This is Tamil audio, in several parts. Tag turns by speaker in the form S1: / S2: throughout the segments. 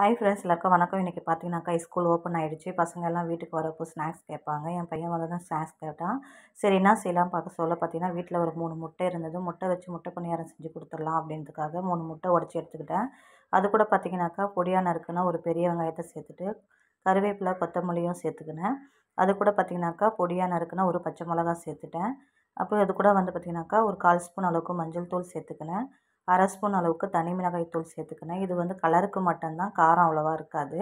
S1: ஹாய் ஃப்ரெண்ட்ஸ் எல்லாருக்கும் வணக்கம் இன்றைக்கி பார்த்தீங்கன்னாக்கா ஸ்கூல் ஓப்பன் ஆகிடுச்சு பசங்க எல்லாம் வீட்டுக்கு வரப்போ ஸ்நாக்ஸ் கேட்பாங்க என் பையன் வந்து தான் ஸ்நாக்ஸ் கேட்டான் சரி என்ன செய்யலாம் பார்க்க சொல்ல பார்த்தீங்கன்னா வீட்டில் ஒரு மூணு முட்டை இருந்தது முட்டை வச்சு முட்டை பணியாரம் செஞ்சு கொடுத்துடலாம் அப்படின்றதுக்காக மூணு முட்டை உடச்சி எடுத்துக்கிட்டேன் அது கூட பார்த்தீங்கன்னாக்கா பொடியான இருக்குன்னா ஒரு பெரிய வெங்காயத்தை சேர்த்துட்டு கருவேப்பிலை கொத்தமல்லியும் சேர்த்துக்கினேன் அது கூட பார்த்திங்கனாக்கா பொடியான இருக்குன்னா ஒரு பச்சை மிளகா சேர்த்துட்டேன் அப்போ அது கூட வந்து பார்த்திங்கனாக்கா ஒரு கால் ஸ்பூன் அளவுக்கு மஞ்சள் தூள் சேர்த்துக்கினேன் அரை ஸ்பூன் அளவுக்கு தனி மிளகாய் தூள் சேர்த்துக்கினேன் இது வந்து கலருக்கு மட்டும்தான் காரம் அவ்வளோவா இருக்காது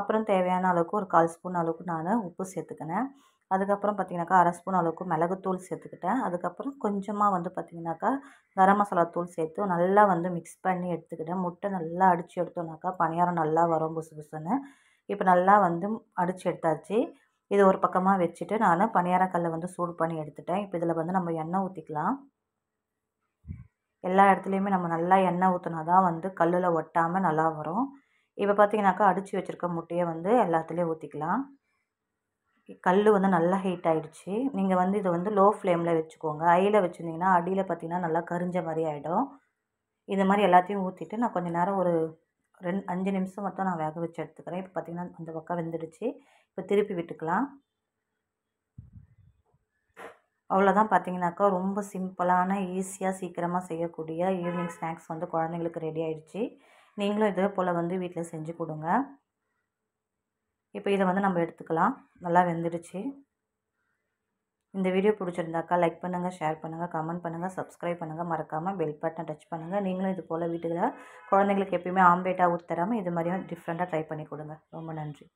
S1: அப்புறம் தேவையான அளவுக்கு ஒரு கால் ஸ்பூன் அளவுக்கு நான் உப்பு சேர்த்துக்கினேன் அதுக்கப்புறம் பார்த்திங்கனாக்கா அரை ஸ்பூன் அளவுக்கு மிளகுத்தூள் சேர்த்துக்கிட்டேன் அதுக்கப்புறம் கொஞ்சமாக வந்து பார்த்திங்கனாக்கா கரம் மசாலா தூள் சேர்த்து நல்லா வந்து மிக்ஸ் பண்ணி எடுத்துக்கிட்டேன் முட்டை நல்லா அடித்து எடுத்தோம்னாக்கா பணியாரம் நல்லா வரும் புசு புசுன்னு இப்போ நல்லா வந்து அடித்து எடுத்தாச்சு இது ஒரு பக்கமாக வச்சுட்டு நான் பணியாரக்கல்லை வந்து சூடு பண்ணி எடுத்துட்டேன் இப்போ இதில் வந்து நம்ம எண்ணெய் ஊற்றிக்கலாம் எல்லா இடத்துலையுமே நம்ம நல்லா எண்ணெய் ஊற்றினா தான் வந்து கல்லில் ஒட்டாமல் நல்லா வரும் இப்போ பார்த்திங்கனாக்கா அடித்து வச்சுருக்க முட்டையை வந்து எல்லாத்துலேயும் ஊற்றிக்கலாம் கல் வந்து நல்லா ஹீட் ஆகிடுச்சு நீங்கள் வந்து இதை வந்து லோ ஃப்ளேமில் வச்சுக்கோங்க ஐயில் வச்சுருந்தீங்கன்னா அடியில் பார்த்திங்கன்னா நல்லா கரிஞ்ச மாதிரி ஆகிடும் இது மாதிரி எல்லாத்தையும் ஊற்றிட்டு நான் கொஞ்சம் நேரம் ஒரு ரெண்டு அஞ்சு நிமிஷம் மட்டும் நான் வேக வச்சு எடுத்துக்கிறேன் இப்போ பார்த்திங்கன்னா அந்த பக்கம் வெந்துடுச்சு இப்போ திருப்பி விட்டுக்கலாம் அவ்வளோதான் பார்த்தீங்கனாக்கா ரொம்ப சிம்பிளான ஈஸியாக சீக்கிரமாக செய்யக்கூடிய ஈவினிங் ஸ்நாக்ஸ் வந்து குழந்தைங்களுக்கு ரெடி ஆகிடுச்சு நீங்களும் இதே போல் வந்து வீட்டில் செஞ்சு கொடுங்க இப்போ இதை வந்து நம்ம எடுத்துக்கலாம் நல்லா வெந்துடுச்சு இந்த வீடியோ பிடிச்சிருந்தாக்கா லைக் பண்ணுங்கள் ஷேர் பண்ணுங்கள் கமெண்ட் பண்ணுங்கள் சப்ஸ்கிரைப் பண்ணுங்கள் மறக்காமல் பெல் பட்டன் டச் பண்ணுங்கள் நீங்களும் இது போல் வீட்டுக்கு குழந்தைங்களுக்கு எப்பயுமே ஆம்பேட்டாக ஊற்றுறாமல் தராமல் இது மாதிரியும் டிஃப்ரெண்ட்டாக ட்ரை பண்ணி கொடுங்க ரொம்ப நன்றி